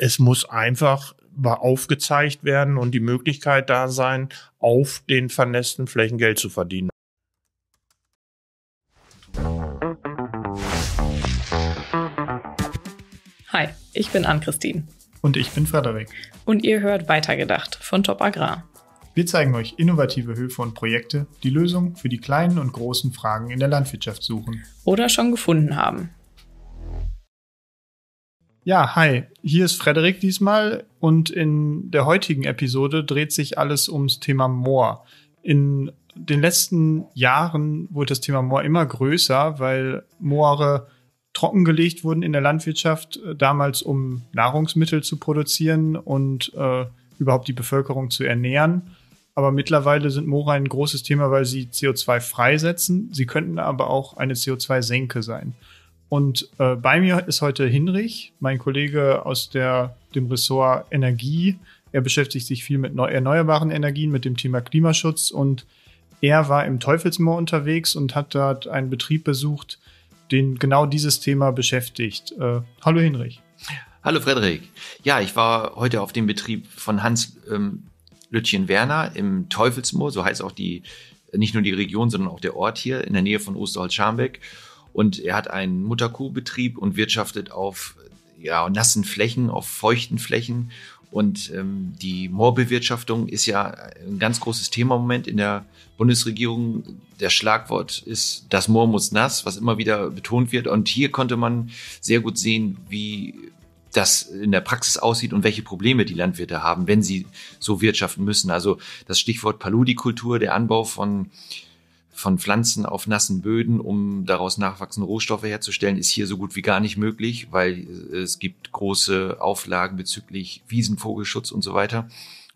Es muss einfach aufgezeigt werden und die Möglichkeit da sein, auf den vernässten Flächen Geld zu verdienen. Hi, ich bin Ann-Christine. Und ich bin Frederik. Und ihr hört Weitergedacht von Top Agrar. Wir zeigen euch innovative Höfe und Projekte, die Lösungen für die kleinen und großen Fragen in der Landwirtschaft suchen. Oder schon gefunden haben. Ja, hi, hier ist Frederik diesmal und in der heutigen Episode dreht sich alles ums Thema Moor. In den letzten Jahren wurde das Thema Moor immer größer, weil Moore trockengelegt wurden in der Landwirtschaft, äh, damals um Nahrungsmittel zu produzieren und äh, überhaupt die Bevölkerung zu ernähren. Aber mittlerweile sind Moore ein großes Thema, weil sie CO2 freisetzen. Sie könnten aber auch eine CO2-Senke sein. Und äh, bei mir ist heute Hinrich, mein Kollege aus der, dem Ressort Energie. Er beschäftigt sich viel mit erneuerbaren Energien, mit dem Thema Klimaschutz und er war im Teufelsmoor unterwegs und hat dort einen Betrieb besucht, den genau dieses Thema beschäftigt. Äh, hallo Hinrich. Hallo Frederik. Ja, ich war heute auf dem Betrieb von Hans ähm, Lütchen Werner im Teufelsmoor, so heißt auch die, nicht nur die Region, sondern auch der Ort hier in der Nähe von Osterholz-Scharmbeck. Und er hat einen Mutterkuhbetrieb und wirtschaftet auf ja, nassen Flächen, auf feuchten Flächen. Und ähm, die Moorbewirtschaftung ist ja ein ganz großes Thema im Moment in der Bundesregierung. Der Schlagwort ist, das Moor muss nass, was immer wieder betont wird. Und hier konnte man sehr gut sehen, wie das in der Praxis aussieht und welche Probleme die Landwirte haben, wenn sie so wirtschaften müssen. Also das Stichwort Paludikultur, der Anbau von von Pflanzen auf nassen Böden, um daraus nachwachsende Rohstoffe herzustellen, ist hier so gut wie gar nicht möglich, weil äh, es gibt große Auflagen bezüglich Wiesenvogelschutz und so weiter.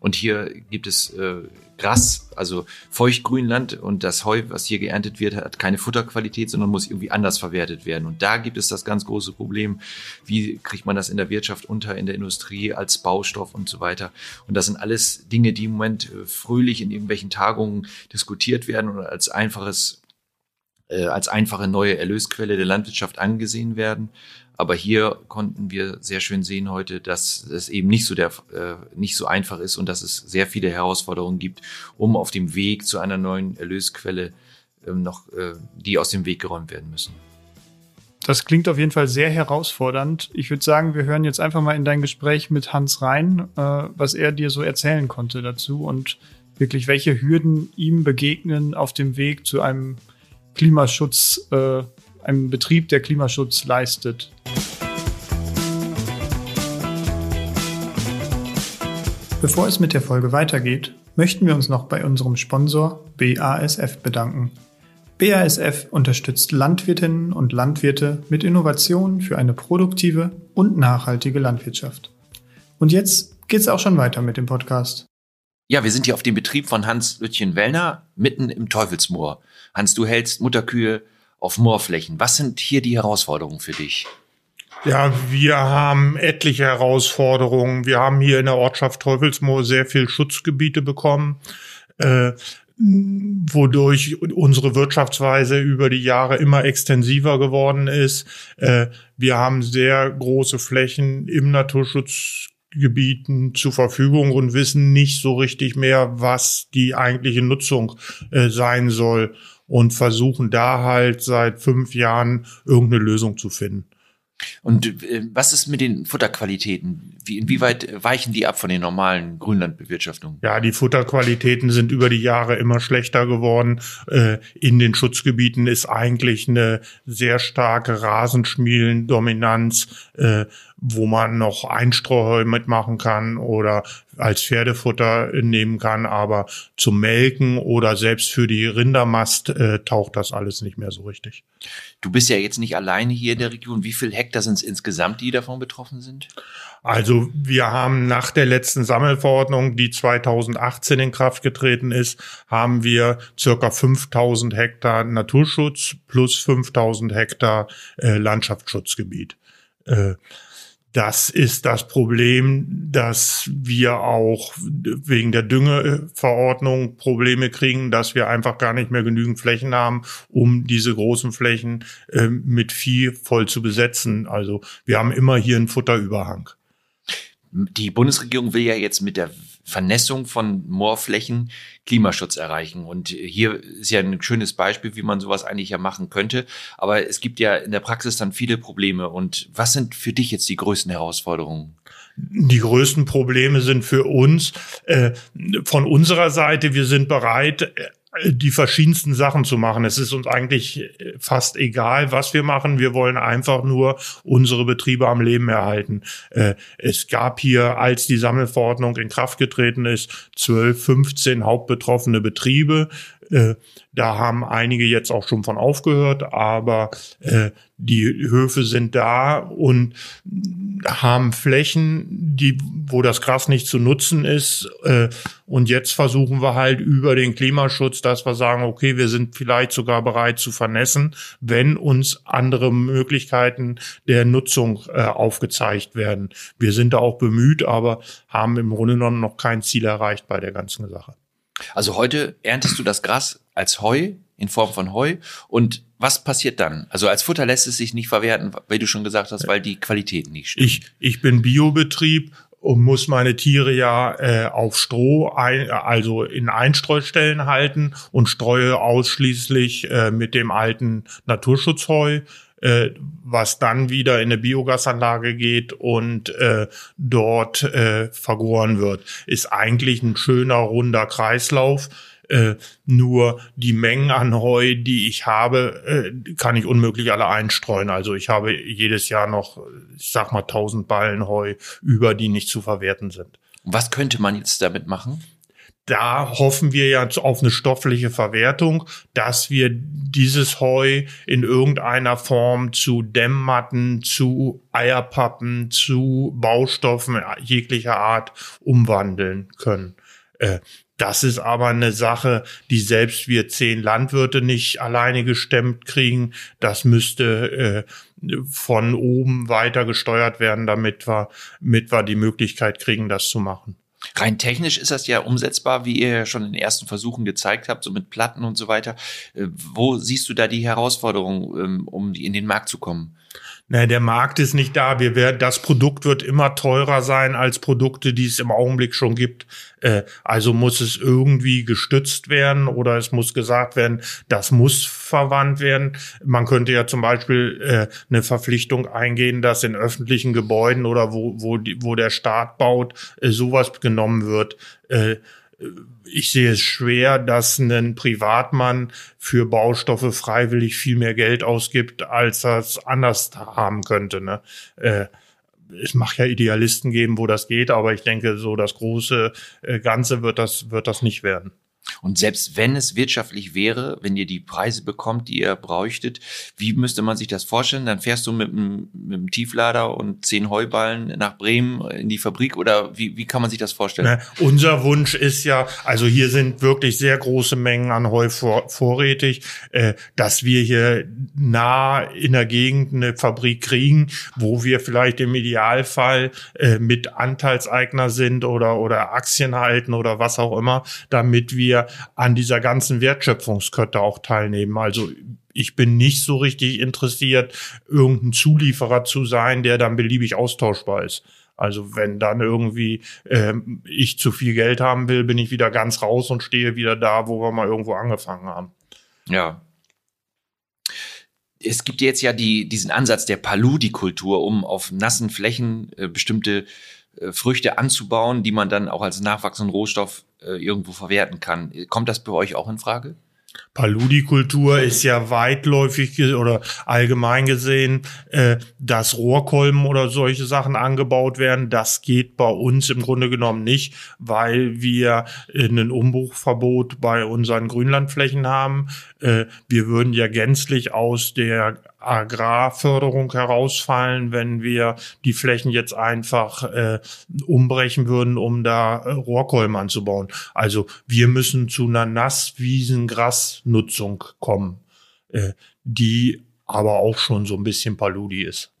Und hier gibt es äh, Gras, also Feuchtgrünland und das Heu, was hier geerntet wird, hat keine Futterqualität, sondern muss irgendwie anders verwertet werden. Und da gibt es das ganz große Problem, wie kriegt man das in der Wirtschaft unter, in der Industrie als Baustoff und so weiter. Und das sind alles Dinge, die im Moment äh, fröhlich in irgendwelchen Tagungen diskutiert werden oder als einfaches äh, als einfache neue Erlösquelle der Landwirtschaft angesehen werden. Aber hier konnten wir sehr schön sehen heute, dass es eben nicht so, der, äh, nicht so einfach ist und dass es sehr viele Herausforderungen gibt, um auf dem Weg zu einer neuen Erlösquelle ähm, noch äh, die aus dem Weg geräumt werden müssen. Das klingt auf jeden Fall sehr herausfordernd. Ich würde sagen, wir hören jetzt einfach mal in dein Gespräch mit Hans rein, äh, was er dir so erzählen konnte dazu und wirklich welche Hürden ihm begegnen auf dem Weg zu einem Klimaschutz, äh, einem Betrieb, der Klimaschutz leistet. Bevor es mit der Folge weitergeht, möchten wir uns noch bei unserem Sponsor BASF bedanken. BASF unterstützt Landwirtinnen und Landwirte mit Innovationen für eine produktive und nachhaltige Landwirtschaft. Und jetzt geht's auch schon weiter mit dem Podcast. Ja, wir sind hier auf dem Betrieb von Hans Lütchen Wellner mitten im Teufelsmoor. Hans, du hältst Mutterkühe auf Moorflächen. Was sind hier die Herausforderungen für dich? Ja, wir haben etliche Herausforderungen. Wir haben hier in der Ortschaft Teufelsmoor sehr viel Schutzgebiete bekommen. Äh, wodurch unsere Wirtschaftsweise über die Jahre immer extensiver geworden ist. Äh, wir haben sehr große Flächen im Naturschutz Gebieten zur Verfügung und wissen nicht so richtig mehr, was die eigentliche Nutzung äh, sein soll und versuchen da halt seit fünf Jahren irgendeine Lösung zu finden. Und äh, was ist mit den Futterqualitäten? Wie, inwieweit weichen die ab von den normalen Grünlandbewirtschaftungen? Ja, die Futterqualitäten sind über die Jahre immer schlechter geworden. Äh, in den Schutzgebieten ist eigentlich eine sehr starke Rasenschmielendominanz äh, wo man noch Einstrohheu mitmachen kann oder als Pferdefutter nehmen kann, aber zum Melken oder selbst für die Rindermast äh, taucht das alles nicht mehr so richtig. Du bist ja jetzt nicht alleine hier in der Region. Wie viele Hektar sind es insgesamt, die davon betroffen sind? Also wir haben nach der letzten Sammelverordnung, die 2018 in Kraft getreten ist, haben wir circa 5000 Hektar Naturschutz plus 5000 Hektar äh, Landschaftsschutzgebiet. Äh, das ist das Problem, dass wir auch wegen der Düngeverordnung Probleme kriegen, dass wir einfach gar nicht mehr genügend Flächen haben, um diese großen Flächen äh, mit Vieh voll zu besetzen. Also wir haben immer hier einen Futterüberhang. Die Bundesregierung will ja jetzt mit der Vernässung von Moorflächen Klimaschutz erreichen. Und hier ist ja ein schönes Beispiel, wie man sowas eigentlich ja machen könnte. Aber es gibt ja in der Praxis dann viele Probleme. Und was sind für dich jetzt die größten Herausforderungen? Die größten Probleme sind für uns äh, von unserer Seite, wir sind bereit, äh, die verschiedensten Sachen zu machen. Es ist uns eigentlich äh, fast egal, was wir machen. Wir wollen einfach nur unsere Betriebe am Leben erhalten. Äh, es gab hier, als die Sammelverordnung in Kraft getreten ist, 12, 15 hauptbetroffene Betriebe. Äh, da haben einige jetzt auch schon von aufgehört, aber äh, die Höfe sind da und haben Flächen, die, wo das Gras nicht zu nutzen ist. Äh, und jetzt versuchen wir halt über den Klimaschutz, dass wir sagen, okay, wir sind vielleicht sogar bereit zu vernässen, wenn uns andere Möglichkeiten der Nutzung äh, aufgezeigt werden. Wir sind da auch bemüht, aber haben im Grunde genommen noch kein Ziel erreicht bei der ganzen Sache. Also heute erntest du das Gras als Heu in Form von Heu und was passiert dann? Also als Futter lässt es sich nicht verwerten, wie du schon gesagt hast, weil die Qualität nicht stimmt. Ich, ich bin Biobetrieb und muss meine Tiere ja äh, auf Stroh, ein, also in Einstreustellen halten und streue ausschließlich äh, mit dem alten Naturschutzheu äh, was dann wieder in eine Biogasanlage geht und äh, dort äh, vergoren wird. Ist eigentlich ein schöner, runder Kreislauf. Äh, nur die Mengen an Heu, die ich habe, äh, kann ich unmöglich alle einstreuen. Also ich habe jedes Jahr noch, ich sag mal, 1000 Ballen Heu über, die nicht zu verwerten sind. Was könnte man jetzt damit machen? da hoffen wir ja auf eine stoffliche Verwertung, dass wir dieses Heu in irgendeiner Form zu Dämmmatten, zu Eierpappen, zu Baustoffen jeglicher Art umwandeln können. Äh, das ist aber eine Sache, die selbst wir zehn Landwirte nicht alleine gestemmt kriegen. Das müsste äh, von oben weiter gesteuert werden, damit wir, damit wir die Möglichkeit kriegen, das zu machen. Rein technisch ist das ja umsetzbar, wie ihr ja schon in den ersten Versuchen gezeigt habt, so mit Platten und so weiter. Äh, wo siehst du da die Herausforderung, ähm, um in den Markt zu kommen? naja, ne, der Markt ist nicht da, wir werden, das Produkt wird immer teurer sein als Produkte, die es im Augenblick schon gibt. Äh, also muss es irgendwie gestützt werden oder es muss gesagt werden, das muss verwandt werden. Man könnte ja zum Beispiel äh, eine Verpflichtung eingehen, dass in öffentlichen Gebäuden oder wo, wo, wo der Staat baut, äh, sowas genommen wird. Äh, ich sehe es schwer, dass ein Privatmann für Baustoffe freiwillig viel mehr Geld ausgibt, als er es anders haben könnte. Ne? Äh, es mag ja Idealisten geben, wo das geht, aber ich denke, so das große äh, Ganze wird das, wird das nicht werden. Und selbst wenn es wirtschaftlich wäre, wenn ihr die Preise bekommt, die ihr bräuchtet, wie müsste man sich das vorstellen? Dann fährst du mit einem, mit einem Tieflader und zehn Heuballen nach Bremen in die Fabrik oder wie, wie kann man sich das vorstellen? Na, unser Wunsch ist ja, also hier sind wirklich sehr große Mengen an Heu vor, vorrätig, äh, dass wir hier nah in der Gegend eine Fabrik kriegen, wo wir vielleicht im Idealfall äh, mit Anteilseigner sind oder, oder Aktien halten oder was auch immer, damit wir wir an dieser ganzen Wertschöpfungskette auch teilnehmen. Also ich bin nicht so richtig interessiert, irgendein Zulieferer zu sein, der dann beliebig austauschbar ist. Also wenn dann irgendwie äh, ich zu viel Geld haben will, bin ich wieder ganz raus und stehe wieder da, wo wir mal irgendwo angefangen haben. Ja. Es gibt jetzt ja die, diesen Ansatz der Paludi-Kultur, um auf nassen Flächen äh, bestimmte äh, Früchte anzubauen, die man dann auch als nachwachsenden Rohstoff äh, irgendwo verwerten kann. Kommt das bei euch auch in Frage? Paludi-Kultur ist ja weitläufig oder allgemein gesehen, äh, dass Rohrkolben oder solche Sachen angebaut werden. Das geht bei uns im Grunde genommen nicht, weil wir äh, ein Umbruchverbot bei unseren Grünlandflächen haben. Äh, wir würden ja gänzlich aus der Agrarförderung herausfallen, wenn wir die Flächen jetzt einfach äh, umbrechen würden, um da äh, Rohrkolben anzubauen. Also wir müssen zu einer Nasswiesengrasnutzung kommen, äh, die aber auch schon so ein bisschen paludi ist.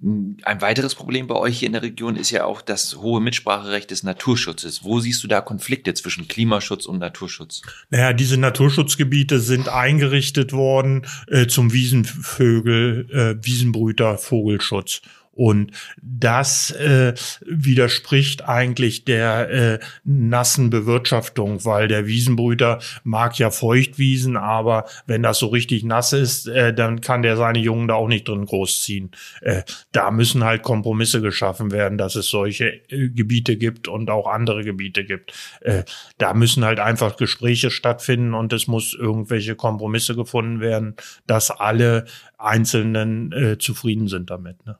Ein weiteres Problem bei euch hier in der Region ist ja auch das hohe Mitspracherecht des Naturschutzes. Wo siehst du da Konflikte zwischen Klimaschutz und Naturschutz? Naja, diese Naturschutzgebiete sind eingerichtet worden äh, zum Wiesenvögel, äh, Wiesenbrüter, Vogelschutz. Und das äh, widerspricht eigentlich der äh, nassen Bewirtschaftung, weil der Wiesenbrüter mag ja Feuchtwiesen, aber wenn das so richtig nass ist, äh, dann kann der seine Jungen da auch nicht drin großziehen. Äh, da müssen halt Kompromisse geschaffen werden, dass es solche äh, Gebiete gibt und auch andere Gebiete gibt. Äh, da müssen halt einfach Gespräche stattfinden und es muss irgendwelche Kompromisse gefunden werden, dass alle Einzelnen äh, zufrieden sind damit. Ne?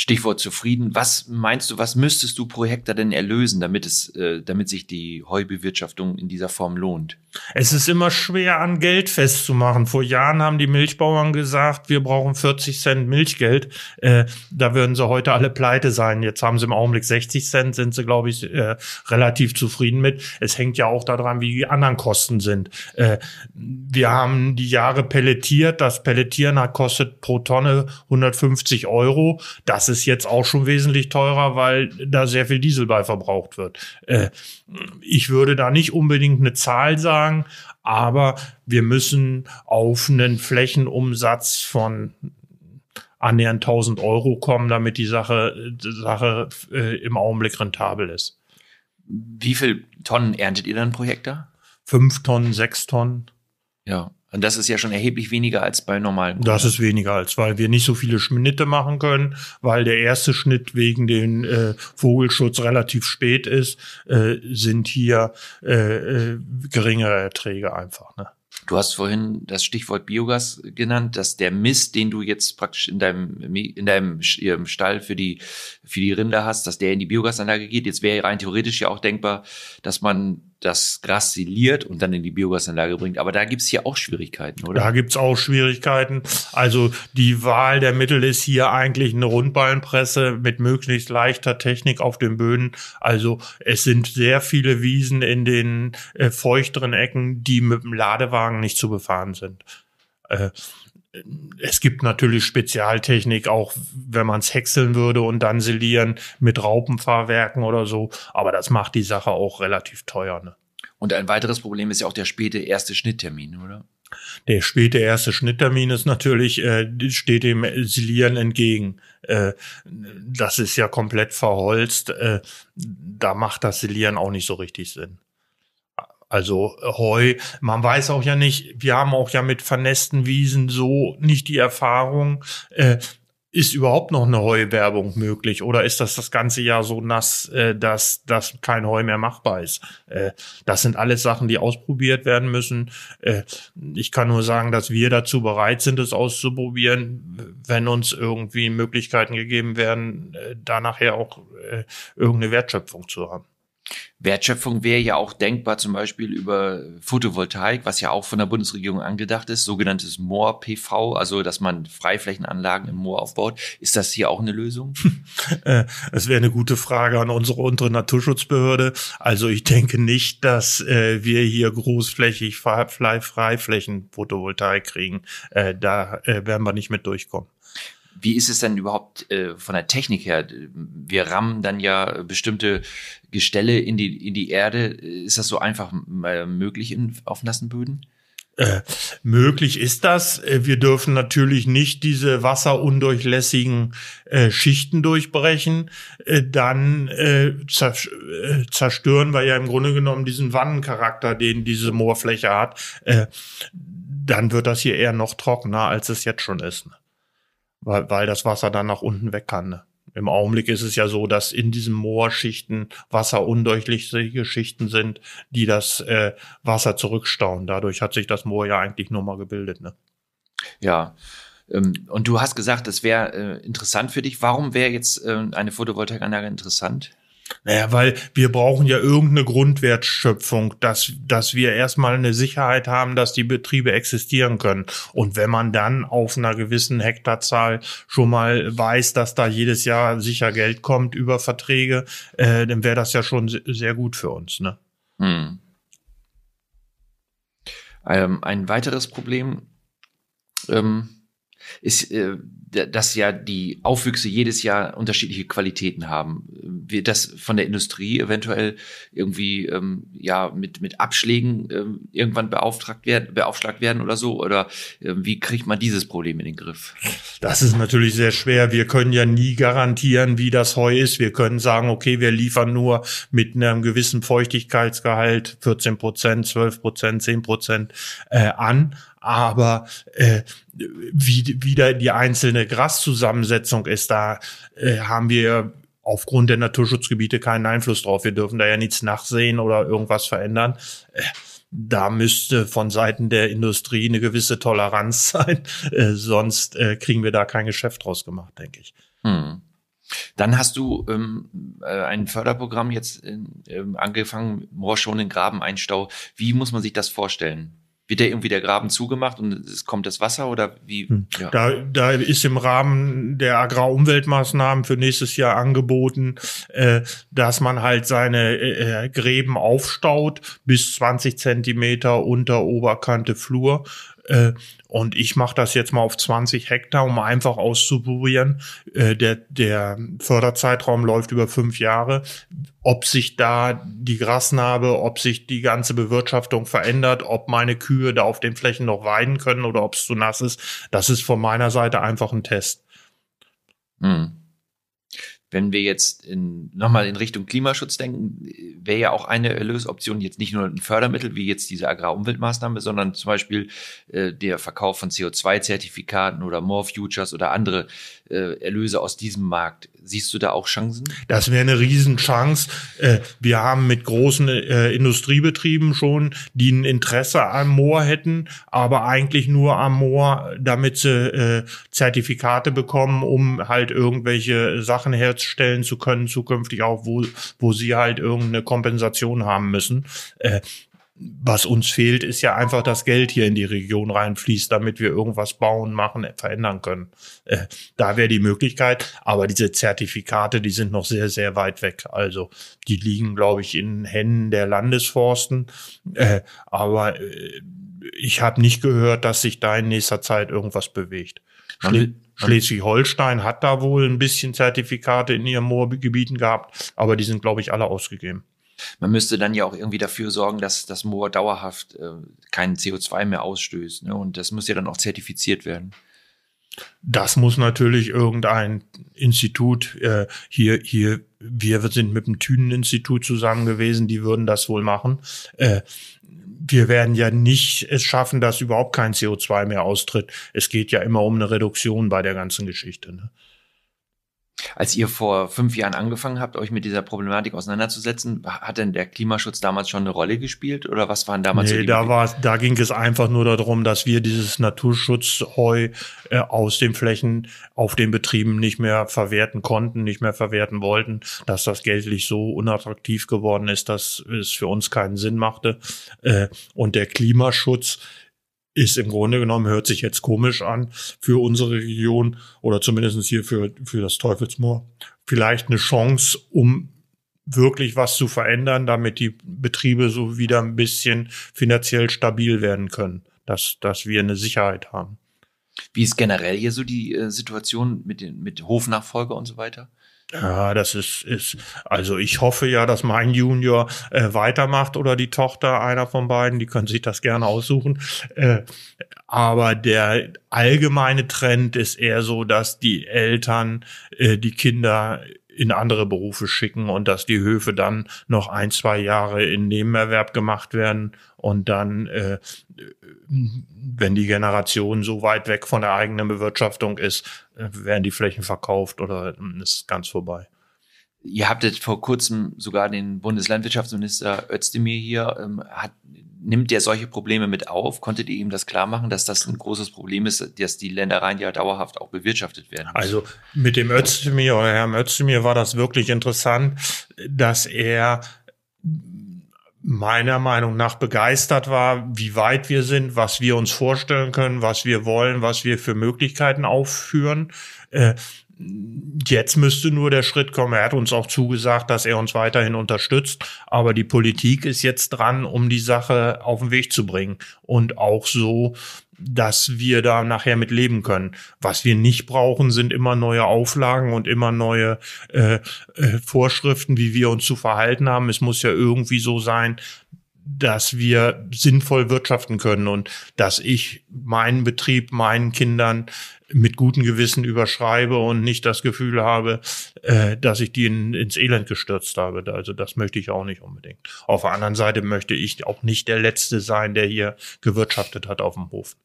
Stichwort zufrieden. Was meinst du, was müsstest du pro Hektar denn erlösen, damit es, äh, damit sich die Heubewirtschaftung in dieser Form lohnt? Es ist immer schwer, an Geld festzumachen. Vor Jahren haben die Milchbauern gesagt, wir brauchen 40 Cent Milchgeld. Äh, da würden sie heute alle pleite sein. Jetzt haben sie im Augenblick 60 Cent, sind sie, glaube ich, äh, relativ zufrieden mit. Es hängt ja auch daran, wie die anderen Kosten sind. Äh, wir haben die Jahre pelletiert. Das Pelletieren hat kostet pro Tonne 150 Euro. Das ist jetzt auch schon wesentlich teurer, weil da sehr viel Diesel bei verbraucht wird. Äh, ich würde da nicht unbedingt eine Zahl sagen, aber wir müssen auf einen Flächenumsatz von annähernd 1000 Euro kommen, damit die Sache, die Sache äh, im Augenblick rentabel ist. Wie viel Tonnen erntet ihr dann pro Hektar? Fünf Tonnen, sechs Tonnen. Ja, und das ist ja schon erheblich weniger als bei normalen. Das ist weniger als, weil wir nicht so viele Schnitte machen können, weil der erste Schnitt wegen dem äh, Vogelschutz relativ spät ist, äh, sind hier äh, äh, geringere Erträge einfach. Ne? Du hast vorhin das Stichwort Biogas genannt, dass der Mist, den du jetzt praktisch in deinem, in deinem Stall für die, für die Rinder hast, dass der in die Biogasanlage geht. Jetzt wäre rein theoretisch ja auch denkbar, dass man das Gras siliert und dann in die Biogasanlage bringt. Aber da gibt's hier auch Schwierigkeiten, oder? Da gibt's auch Schwierigkeiten. Also die Wahl der Mittel ist hier eigentlich eine Rundballenpresse mit möglichst leichter Technik auf den Böden. Also es sind sehr viele Wiesen in den äh, feuchteren Ecken, die mit dem Ladewagen nicht zu befahren sind. Äh, es gibt natürlich Spezialtechnik, auch wenn man es häckseln würde und dann silieren mit Raupenfahrwerken oder so. Aber das macht die Sache auch relativ teuer. Ne? Und ein weiteres Problem ist ja auch der späte erste Schnitttermin, oder? Der späte erste Schnitttermin ist natürlich, äh, steht dem Silieren entgegen. Äh, das ist ja komplett verholzt. Äh, da macht das Silieren auch nicht so richtig Sinn. Also Heu, man weiß auch ja nicht, wir haben auch ja mit vernässten Wiesen so nicht die Erfahrung. Äh, ist überhaupt noch eine Heuwerbung möglich oder ist das das ganze Jahr so nass, äh, dass, dass kein Heu mehr machbar ist? Äh, das sind alles Sachen, die ausprobiert werden müssen. Äh, ich kann nur sagen, dass wir dazu bereit sind, es auszuprobieren, wenn uns irgendwie Möglichkeiten gegeben werden, äh, da nachher auch äh, irgendeine Wertschöpfung zu haben. Wertschöpfung wäre ja auch denkbar, zum Beispiel über Photovoltaik, was ja auch von der Bundesregierung angedacht ist, sogenanntes Moor-PV, also dass man Freiflächenanlagen im Moor aufbaut. Ist das hier auch eine Lösung? Äh, es wäre eine gute Frage an unsere untere Naturschutzbehörde. Also ich denke nicht, dass äh, wir hier großflächig Freiflächen Photovoltaik kriegen. Äh, da äh, werden wir nicht mit durchkommen. Wie ist es denn überhaupt äh, von der Technik her? Wir rammen dann ja bestimmte Gestelle in die, in die Erde. Ist das so einfach äh, möglich in, auf nassen Böden? Äh, möglich ist das. Äh, wir dürfen natürlich nicht diese wasserundurchlässigen äh, Schichten durchbrechen. Äh, dann äh, zerstören wir ja im Grunde genommen diesen Wannencharakter, den diese Moorfläche hat. dann wird das hier eher noch trockener, als es jetzt schon ist. Ne? weil, weil das Wasser dann nach unten weg kann. Ne? Im Augenblick ist es ja so, dass in diesen Moorschichten wasserundurchlässige Schichten sind, die das äh, Wasser zurückstauen. Dadurch hat sich das Moor ja eigentlich nur mal gebildet. Ne? Ja. Ähm, und du hast gesagt, das wäre äh, interessant für dich. Warum wäre jetzt äh, eine Photovoltaikanlage interessant? Naja, weil wir brauchen ja irgendeine Grundwertschöpfung, dass, dass wir erstmal eine Sicherheit haben, dass die Betriebe existieren können. Und wenn man dann auf einer gewissen Hektarzahl schon mal weiß, dass da jedes Jahr sicher Geld kommt über Verträge, äh, dann wäre das ja schon sehr gut für uns. Ne? Hm. Ähm, ein weiteres Problem ähm, ist äh, dass ja die Aufwüchse jedes Jahr unterschiedliche Qualitäten haben. Wird das von der Industrie eventuell irgendwie ähm, ja mit mit Abschlägen ähm, irgendwann beauftragt werden, beaufschlagt werden oder so? Oder ähm, wie kriegt man dieses Problem in den Griff? Das ist natürlich sehr schwer. Wir können ja nie garantieren, wie das Heu ist. Wir können sagen, okay, wir liefern nur mit einem gewissen Feuchtigkeitsgehalt 14 Prozent, 12 Prozent, 10 Prozent äh, an aber äh, wie wieder die einzelne Graszusammensetzung ist, da äh, haben wir aufgrund der Naturschutzgebiete keinen Einfluss drauf. Wir dürfen da ja nichts nachsehen oder irgendwas verändern. Äh, da müsste von Seiten der Industrie eine gewisse Toleranz sein, äh, sonst äh, kriegen wir da kein Geschäft draus gemacht, denke ich. Hm. Dann hast du ähm, äh, ein Förderprogramm jetzt äh, angefangen, Graben, Einstau. Wie muss man sich das vorstellen? wird der irgendwie der Graben zugemacht und es kommt das Wasser oder wie? Hm. Ja. Da, da ist im Rahmen der Agrarumweltmaßnahmen für nächstes Jahr angeboten, äh, dass man halt seine äh, äh Gräben aufstaut bis 20 Zentimeter unter Oberkante Flur äh, und ich mache das jetzt mal auf 20 Hektar, um einfach auszuprobieren. Äh, der, der Förderzeitraum läuft über fünf Jahre. Ob sich da die Grasnarbe, ob sich die ganze Bewirtschaftung verändert, ob meine Kühe da auf den Flächen noch weiden können oder ob es zu nass ist, das ist von meiner Seite einfach ein Test. Hm wenn wir jetzt in, nochmal in Richtung Klimaschutz denken, wäre ja auch eine Erlösoption jetzt nicht nur ein Fördermittel wie jetzt diese Agrarumweltmaßnahme, sondern zum Beispiel äh, der Verkauf von CO2-Zertifikaten oder More Futures oder andere äh, Erlöse aus diesem Markt. Siehst du da auch Chancen? Das wäre eine Riesenchance. Äh, wir haben mit großen äh, Industriebetrieben schon, die ein Interesse am Moor hätten, aber eigentlich nur am Moor, damit sie äh, Zertifikate bekommen, um halt irgendwelche Sachen herzustellen stellen zu können, zukünftig auch, wo, wo sie halt irgendeine Kompensation haben müssen. Äh, was uns fehlt, ist ja einfach dass Geld hier in die Region reinfließt, damit wir irgendwas bauen, machen, verändern können. Äh, da wäre die Möglichkeit. Aber diese Zertifikate, die sind noch sehr, sehr weit weg. Also die liegen, glaube ich, in Händen der Landesforsten. Äh, aber äh, ich habe nicht gehört, dass sich da in nächster Zeit irgendwas bewegt. Schlimm. Schleswig-Holstein hat da wohl ein bisschen Zertifikate in ihren Moorgebieten gehabt, aber die sind, glaube ich, alle ausgegeben. Man müsste dann ja auch irgendwie dafür sorgen, dass das Moor dauerhaft äh, keinen CO2 mehr ausstößt. Ne? Und das muss ja dann auch zertifiziert werden. Das muss natürlich irgendein Institut äh, hier hier wir sind mit dem Thünen-Institut zusammen gewesen, die würden das wohl machen. Äh, wir werden ja nicht es schaffen, dass überhaupt kein CO2 mehr austritt. Es geht ja immer um eine Reduktion bei der ganzen Geschichte. Ne? Als ihr vor fünf Jahren angefangen habt, euch mit dieser Problematik auseinanderzusetzen, hat denn der Klimaschutz damals schon eine Rolle gespielt oder was waren damals? Nee, so da, war, da ging es einfach nur darum, dass wir dieses Naturschutzheu äh, aus den Flächen auf den Betrieben nicht mehr verwerten konnten, nicht mehr verwerten wollten, dass das geldlich so unattraktiv geworden ist, dass es für uns keinen Sinn machte. Äh, und der Klimaschutz ist im Grunde genommen, hört sich jetzt komisch an für unsere Region oder zumindest hier für, für das Teufelsmoor. Vielleicht eine Chance, um wirklich was zu verändern, damit die Betriebe so wieder ein bisschen finanziell stabil werden können, dass, dass wir eine Sicherheit haben. Wie ist generell hier so die äh, Situation mit, den, mit Hofnachfolger und so weiter? Ja, das ist, ist, also ich hoffe ja, dass mein Junior äh, weitermacht oder die Tochter, einer von beiden, die können sich das gerne aussuchen. Äh, aber der allgemeine Trend ist eher so, dass die Eltern äh, die Kinder in andere Berufe schicken und dass die Höfe dann noch ein, zwei Jahre in Nebenerwerb gemacht werden und dann, äh, wenn die Generation so weit weg von der eigenen Bewirtschaftung ist, äh, werden die Flächen verkauft oder hm, ist ganz vorbei. Ihr habt jetzt vor kurzem sogar den Bundeslandwirtschaftsminister Özdemir hier, ähm, hat nimmt der solche Probleme mit auf? Konntet ihr ihm das klar machen, dass das ein großes Problem ist, dass die Ländereien ja dauerhaft auch bewirtschaftet werden? Müssen? Also mit dem Özdemir oder Herrn Özdemir war das wirklich interessant, dass er meiner Meinung nach begeistert war, wie weit wir sind, was wir uns vorstellen können, was wir wollen, was wir für Möglichkeiten aufführen. Äh, jetzt müsste nur der Schritt kommen. Er hat uns auch zugesagt, dass er uns weiterhin unterstützt. Aber die Politik ist jetzt dran, um die Sache auf den Weg zu bringen. Und auch so, dass wir da nachher mit leben können. Was wir nicht brauchen, sind immer neue Auflagen und immer neue äh, äh, Vorschriften, wie wir uns zu verhalten haben. Es muss ja irgendwie so sein, dass wir sinnvoll wirtschaften können und dass ich meinen Betrieb meinen Kindern mit gutem Gewissen überschreibe und nicht das Gefühl habe, äh, dass ich die in, ins Elend gestürzt habe. Also das möchte ich auch nicht unbedingt. Auf der anderen Seite möchte ich auch nicht der Letzte sein, der hier gewirtschaftet hat auf dem Hof.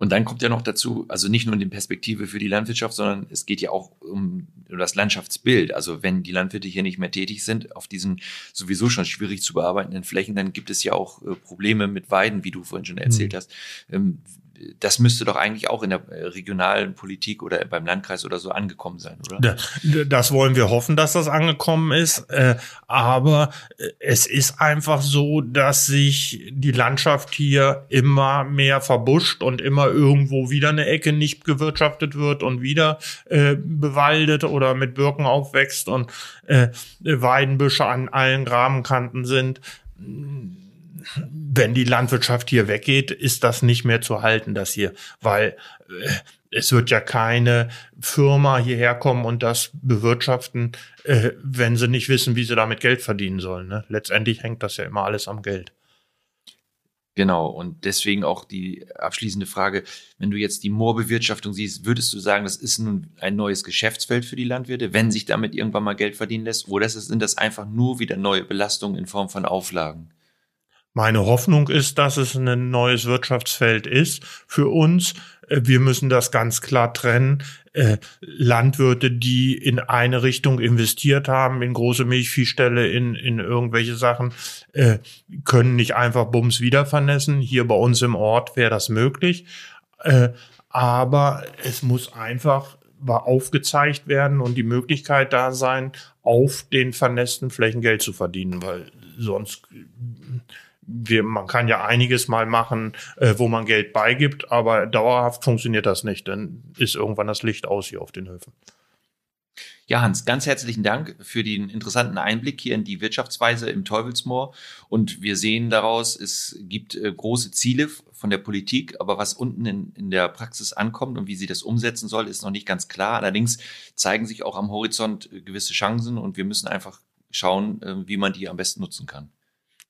Und dann kommt ja noch dazu, also nicht nur in die Perspektive für die Landwirtschaft, sondern es geht ja auch um das Landschaftsbild. Also wenn die Landwirte hier nicht mehr tätig sind auf diesen sowieso schon schwierig zu bearbeitenden Flächen, dann gibt es ja auch äh, Probleme mit Weiden, wie du vorhin schon erzählt mhm. hast. Ähm, das müsste doch eigentlich auch in der äh, regionalen Politik oder beim Landkreis oder so angekommen sein, oder? Das wollen wir hoffen, dass das angekommen ist. Äh, aber äh, es ist einfach so, dass sich die Landschaft hier immer mehr verbuscht und immer irgendwo wieder eine Ecke nicht gewirtschaftet wird und wieder bewaldet oder mit Birken aufwächst und Weidenbüsche an allen Grabenkanten sind wenn die Landwirtschaft hier weggeht, ist das nicht mehr zu halten, das hier, weil äh, es wird ja keine Firma hierher kommen und das bewirtschaften, äh, wenn sie nicht wissen, wie sie damit Geld verdienen sollen. Ne? Letztendlich hängt das ja immer alles am Geld. Genau, und deswegen auch die abschließende Frage, wenn du jetzt die Moorbewirtschaftung siehst, würdest du sagen, das ist nun ein neues Geschäftsfeld für die Landwirte, wenn sich damit irgendwann mal Geld verdienen lässt, oder sind das einfach nur wieder neue Belastungen in Form von Auflagen? Meine Hoffnung ist, dass es ein neues Wirtschaftsfeld ist für uns. Äh, wir müssen das ganz klar trennen. Äh, Landwirte, die in eine Richtung investiert haben, in große Milchviehställe, in, in irgendwelche Sachen, äh, können nicht einfach Bums wieder vernässen. Hier bei uns im Ort wäre das möglich. Aber es muss einfach aufgezeigt werden und die Möglichkeit da sein, auf den vernässten Flächen Geld zu verdienen, weil sonst wir, man kann ja einiges mal machen, äh, wo man Geld beigibt, aber dauerhaft funktioniert das nicht. Dann ist irgendwann das Licht aus hier auf den Höfen. Ja, Hans, ganz herzlichen Dank für den interessanten Einblick hier in die Wirtschaftsweise im Teufelsmoor. Und wir sehen daraus, es gibt äh, große Ziele von der Politik, aber was unten in, in der Praxis ankommt und wie sie das umsetzen soll, ist noch nicht ganz klar. Allerdings zeigen sich auch am Horizont äh, gewisse Chancen und wir müssen einfach schauen, äh, wie man die am besten nutzen kann.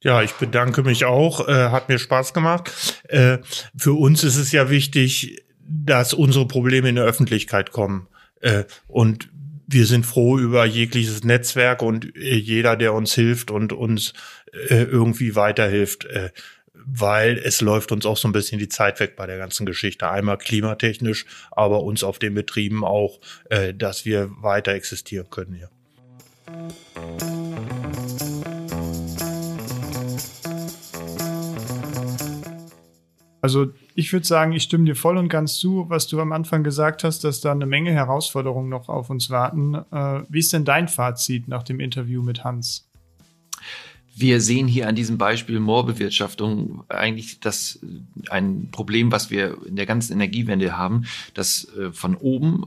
Ja, ich bedanke mich auch. Äh, hat mir Spaß gemacht. Äh, für uns ist es ja wichtig, dass unsere Probleme in der Öffentlichkeit kommen. Äh, und wir sind froh über jegliches Netzwerk und äh, jeder, der uns hilft und uns äh, irgendwie weiterhilft, äh, weil es läuft uns auch so ein bisschen die Zeit weg bei der ganzen Geschichte. Einmal klimatechnisch, aber uns auf den Betrieben auch, dass wir weiter existieren können hier. Also ich würde sagen, ich stimme dir voll und ganz zu, was du am Anfang gesagt hast, dass da eine Menge Herausforderungen noch auf uns warten. Äh, wie ist denn dein Fazit nach dem Interview mit Hans? Wir sehen hier an diesem Beispiel Moorbewirtschaftung eigentlich das äh, ein Problem, was wir in der ganzen Energiewende haben, dass äh, von oben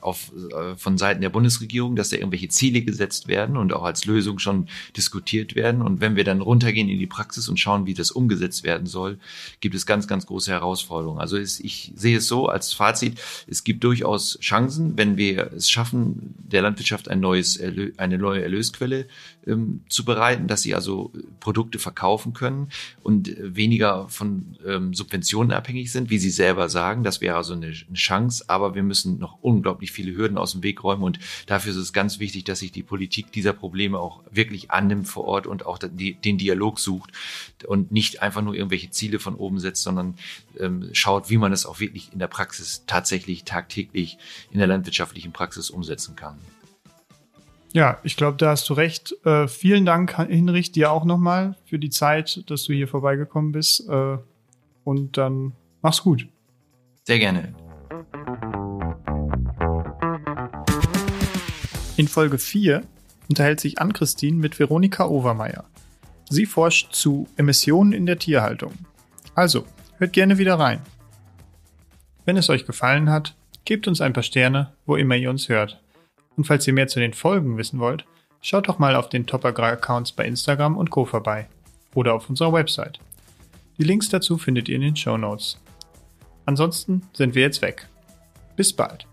auf, äh, von Seiten der Bundesregierung, dass da irgendwelche Ziele gesetzt werden und auch als Lösung schon diskutiert werden. Und wenn wir dann runtergehen in die Praxis und schauen, wie das umgesetzt werden soll, gibt es ganz, ganz große Herausforderungen. Also es, ich sehe es so als Fazit, es gibt durchaus Chancen, wenn wir es schaffen, der Landwirtschaft ein neues, eine neue Erlösquelle ähm, zu bereiten, dass sie also Produkte verkaufen können und weniger von ähm, Subventionen abhängig sind, wie Sie selber sagen. Das wäre also eine, eine Chance, aber wir müssen noch unglaublich wirklich viele Hürden aus dem Weg räumen. Und dafür ist es ganz wichtig, dass sich die Politik dieser Probleme auch wirklich annimmt vor Ort und auch den Dialog sucht und nicht einfach nur irgendwelche Ziele von oben setzt, sondern ähm, schaut, wie man es auch wirklich in der Praxis tatsächlich tagtäglich in der landwirtschaftlichen Praxis umsetzen kann. Ja, ich glaube, da hast du recht. Äh, vielen Dank, Hinrich, dir auch nochmal für die Zeit, dass du hier vorbeigekommen bist. Äh, und dann mach's gut. Sehr gerne. In Folge 4 unterhält sich Ann-Christine mit Veronika Overmeier. Sie forscht zu Emissionen in der Tierhaltung. Also, hört gerne wieder rein. Wenn es euch gefallen hat, gebt uns ein paar Sterne, wo immer ihr uns hört. Und falls ihr mehr zu den Folgen wissen wollt, schaut doch mal auf den Top Agrar Accounts bei Instagram und Co. vorbei oder auf unserer Website. Die Links dazu findet ihr in den Show Notes. Ansonsten sind wir jetzt weg. Bis bald.